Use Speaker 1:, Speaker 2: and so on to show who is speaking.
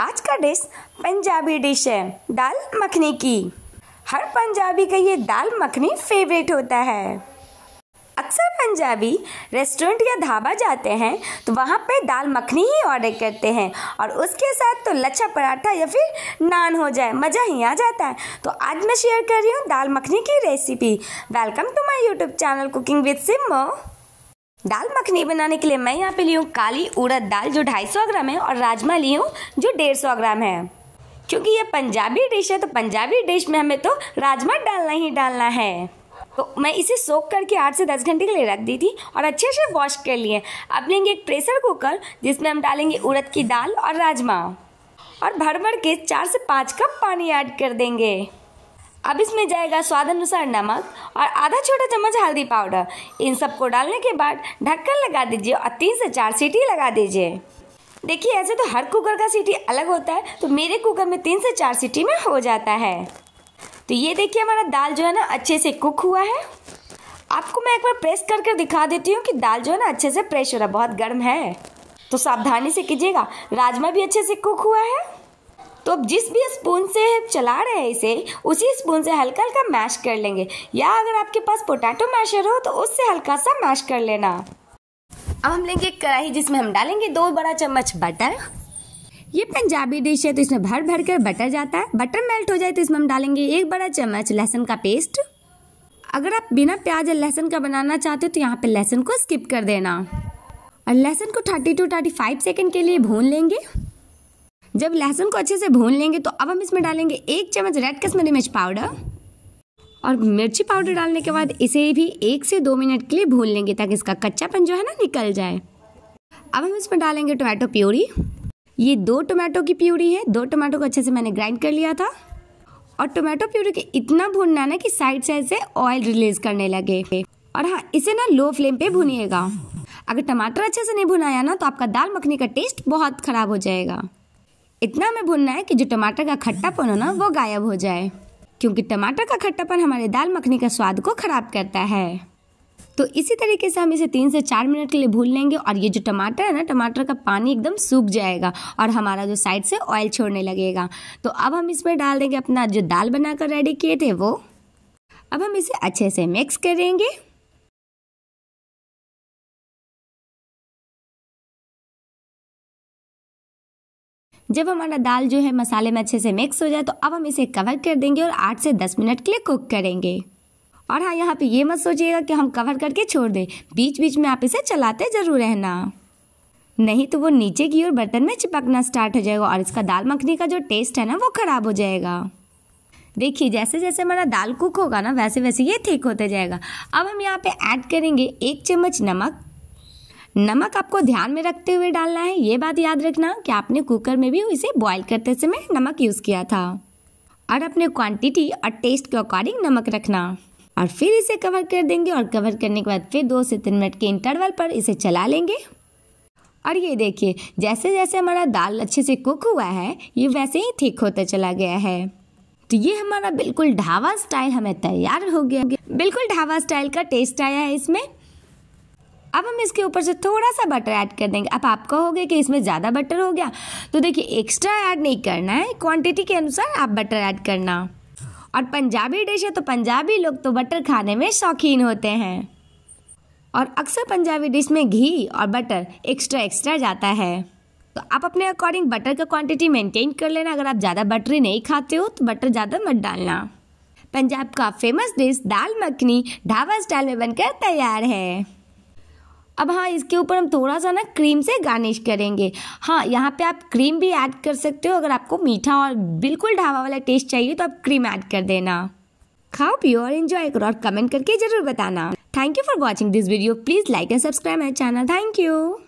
Speaker 1: आज का dish Punjabi dish है दाल मखनी की हर पंजाबी का ये दाल मखनी फेवरेट होता है अक्सर पंजाबी रेस्टोरेंट या ढाबा जाते हैं तो वहाँ पे दाल मखनी ही ऑर्डर करते हैं और उसके साथ तो लच्छा पराठा या फिर नान हो जाए मज़ा ही आ जाता है तो आज मैं शेयर कर रही हूँ दाल मखनी की recipe welcome to my YouTube channel cooking with Simo dal makhani बनाने के लिए मैं यहाँ पे ली हूँ काली उड़द दाल जो 250 ग्राम है और राजमा ली हूँ जो 150 ग्राम है क्योंकि ये पंजाबी डिश है तो पंजाबी डिश में हमें तो राजमा डालना ही डालना है तो मैं इसे सोख करके आठ से दस घंटे के लिए रख दी थी और अच्छे से वॉश कर लिए अब लेंगे एक प्रेशर कुकर जिसमें हम डालेंगे उड़द की दाल और राजमा और भर भर के चार से पाँच कप पानी ऐड कर देंगे अब इसमें जाएगा स्वाद अनुसार नमक और आधा छोटा चम्मच हल्दी पाउडर इन सबको डालने के बाद ढक्कन लगा दीजिए और तीन से चार सीटी लगा दीजिए देखिए ऐसे तो हर कुकर का सीटी अलग होता है तो मेरे कुकर में तीन से चार सीटी में हो जाता है तो ये देखिए हमारा दाल जो है ना अच्छे से कुक हुआ है आपको मैं एक बार प्रेस कर कर दिखा देती हूँ कि दाल जो है ना अच्छे से प्रेस हो रहा है बहुत गर्म है तो सावधानी से कीजिएगा राजमा भी अच्छे से कुक हुआ है तो अब जिस भी स्पून से चला रहे हैं इसे उसी स्पून से हल्का हल्का मैश कर लेंगे या अगर आपके पास पोटैटो मैशर हो तो उससे हल्का सा मैश कर लेना अब हम लेंगे एक कढ़ाई जिसमें हम डालेंगे दो बड़ा चम्मच बटर ये पंजाबी डिश है तो इसमें भर भर कर बटर जाता है बटर मेल्ट हो जाए तो इसमें हम डालेंगे एक बड़ा चम्मच लहसुन का पेस्ट अगर आप बिना प्याज और लहसुन का बनाना चाहते हो तो यहाँ पे लहसुन को स्किप कर देना और लहसुन को थर्टी टू 35 सेकंड के लिए भून लेंगे जब लहसुन को अच्छे से भून लेंगे तो अब हम इसमें डालेंगे एक चम्मच रेड कश्मीरी मिर्च पाउडर और मिर्ची पाउडर डालने के बाद इसे भी एक से दो मिनट के लिए भून लेंगे ताकि इसका कच्चापन जो है ना निकल जाए अब हम इसमें डालेंगे टोमेटो प्यूरी ये दो टोमेटो की प्यूरी है दो टोमेटो को अच्छे से मैंने ग्राइंड कर लिया था और टोमेटो प्यूरी के इतना भूनना ना कि साइड साइड से ऑयल रिलीज करने लगे और हाँ इसे ना लो फ्लेम पे भुनिएगा अगर टमाटर अच्छे से नहीं भुनाया ना तो आपका दाल मखनी का टेस्ट बहुत खराब हो जाएगा इतना हमें भुनना है कि जो टमाटर का खट्टापन हो ना वो गायब हो जाए क्योंकि टमाटर का खट्टापन हमारे दाल मखनी का स्वाद को ख़राब करता है तो इसी तरीके से हम इसे तीन से चार मिनट के लिए भून लेंगे और ये जो टमाटर है ना टमाटर का पानी एकदम सूख जाएगा और हमारा जो साइड से ऑयल छोड़ने लगेगा तो अब हम इसमें डाल देंगे अपना जो दाल बनाकर रेडी किए थे वो अब हम इसे अच्छे से मिक्स करेंगे जब हमारा दाल जो है मसाले में अच्छे से मिक्स हो जाए तो अब हम इसे कवर कर देंगे और आठ से दस मिनट के लिए कुक करेंगे और हाँ यहाँ पे ये मत सोचिएगा कि हम कवर करके छोड़ दें बीच बीच में आप इसे चलाते ज़रूर रहना नहीं तो वो नीचे की ओर बर्तन में चिपकना स्टार्ट हो जाएगा और इसका दाल मखनी का जो टेस्ट है ना वो ख़राब हो जाएगा देखिए जैसे जैसे हमारा दाल कुक होगा ना वैसे वैसे ये ठीक होते जाएगा अब हम यहाँ पे ऐड करेंगे एक चम्मच नमक नमक आपको ध्यान में रखते हुए डालना है ये बात याद रखना कि आपने कुकर में भी इसे बॉईल करते समय नमक यूज़ किया था और अपने क्वांटिटी और टेस्ट के अकॉर्डिंग नमक रखना और फिर इसे कवर कर देंगे और कवर करने के बाद फिर दो से तीन मिनट के इंटरवल पर इसे चला लेंगे और ये देखिए जैसे जैसे हमारा दाल अच्छे से कुक हुआ है ये वैसे ही ठीक होता चला गया है तो ये हमारा बिल्कुल ढाबा स्टाइल हमें तैयार हो गया बिल्कुल ढाबा स्टाइल का टेस्ट आया है इसमें अब हम इसके ऊपर से थोड़ा सा बटर ऐड कर देंगे अब आप कहोगे कि इसमें ज़्यादा बटर हो गया तो देखिए एक्स्ट्रा ऐड नहीं करना है क्वांटिटी के अनुसार आप बटर ऐड करना और पंजाबी डिश है तो पंजाबी लोग तो बटर खाने में शौकीन होते हैं और अक्सर पंजाबी डिश में घी और बटर एक्स्ट्रा एक्स्ट्रा जाता है तो आप अपने अकॉर्डिंग बटर का क्वांटिटी मेंटेन कर लेना अगर आप ज़्यादा बटरी नहीं खाते हो तो बटर ज़्यादा मत डालना पंजाब का famous dish dal makhani dhaba style में बनकर तैयार है अब हाँ इसके ऊपर हम थोड़ा सा ना क्रीम से गार्निश करेंगे हाँ यहाँ पे आप क्रीम भी ऐड कर सकते हो अगर आपको मीठा और बिल्कुल ढाबा वाला टेस्ट चाहिए तो आप क्रीम ऐड कर देना खाओ पियो और एंजॉय करो और कमेंट करके जरूर बताना thank you for watching this video please like and subscribe my channel thank you